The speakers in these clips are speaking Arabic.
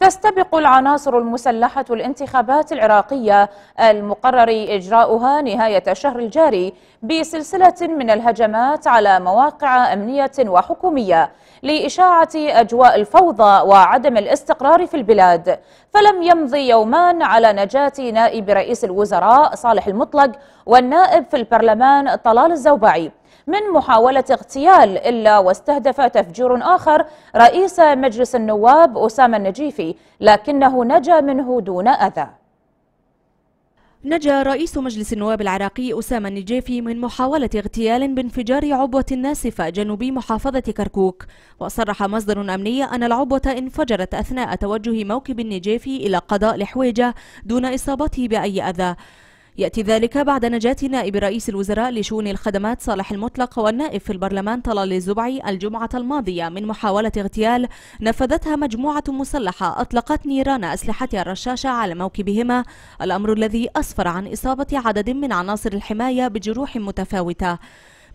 تستبق العناصر المسلحة الانتخابات العراقية المقرر إجراؤها نهاية الشهر الجاري بسلسلة من الهجمات على مواقع أمنية وحكومية لإشاعة أجواء الفوضى وعدم الاستقرار في البلاد فلم يمضي يومان على نجاة نائب رئيس الوزراء صالح المطلق والنائب في البرلمان طلال الزوبعي من محاولة اغتيال إلا واستهدف تفجير آخر رئيس مجلس النواب أسامة النجيفي لكنه نجا منه دون أذى نجا رئيس مجلس النواب العراقي أسامة النجيفي من محاولة اغتيال بانفجار عبوة ناسفة جنوبي محافظة كركوك وصرح مصدر أمني أن العبوة انفجرت أثناء توجه موكب النجيفي إلى قضاء الحويجة دون إصابته بأي أذى يأتي ذلك بعد نجاة نائب رئيس الوزراء لشؤون الخدمات صالح المطلق والنائب في البرلمان طلال الزبعي الجمعة الماضية من محاولة اغتيال نفذتها مجموعة مسلحة أطلقت نيران أسلحتها الرشاشة على موكبهما الأمر الذي أسفر عن إصابة عدد من عناصر الحماية بجروح متفاوتة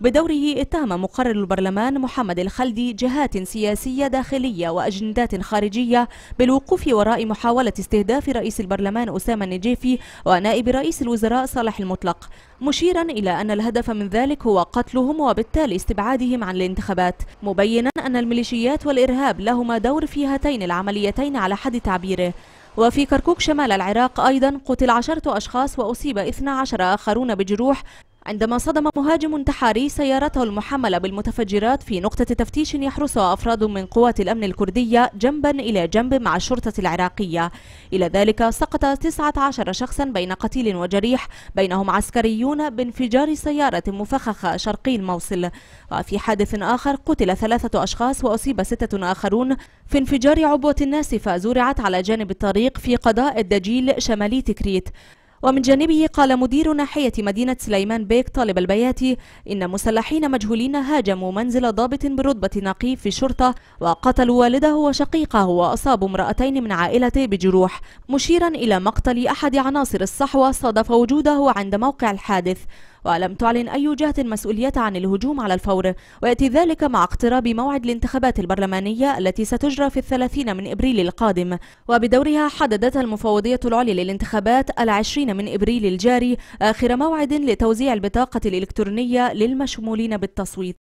بدوره اتهم مقرر البرلمان محمد الخلدي جهات سياسية داخلية وأجندات خارجية بالوقوف وراء محاولة استهداف رئيس البرلمان أسامة النجيفي ونائب رئيس الوزراء صالح المطلق مشيرا إلى أن الهدف من ذلك هو قتلهم وبالتالي استبعادهم عن الانتخابات مبينا أن الميليشيات والإرهاب لهما دور في هاتين العمليتين على حد تعبيره وفي كركوك شمال العراق أيضا قتل عشرة أشخاص وأصيب 12 آخرون بجروح عندما صدم مهاجم انتحاري سيارته المحملة بالمتفجرات في نقطة تفتيش يحرسها أفراد من قوات الأمن الكردية جنبا إلى جنب مع الشرطة العراقية إلى ذلك سقط 19 شخصا بين قتيل وجريح بينهم عسكريون بانفجار سيارة مفخخة شرقي الموصل وفي حادث آخر قتل ثلاثة أشخاص وأصيب ستة آخرون في انفجار عبوة ناسفة زرعت على جانب الطريق في قضاء الدجيل شمالي تكريت ومن جانبه قال مدير ناحية مدينة سليمان بيك طالب البياتي إن مسلحين مجهولين هاجموا منزل ضابط برتبة نقيب في الشرطة وقتلوا والده وشقيقه وأصابوا امرأتين من عائلته بجروح مشيرا إلى مقتل أحد عناصر الصحوة صادف وجوده عند موقع الحادث ولم تعلن أي جهة مسؤولية عن الهجوم على الفور ويأتي ذلك مع اقتراب موعد الانتخابات البرلمانية التي ستجرى في الثلاثين من إبريل القادم وبدورها حددت المفوضية العليا للانتخابات العشرين من إبريل الجاري آخر موعد لتوزيع البطاقة الإلكترونية للمشمولين بالتصويت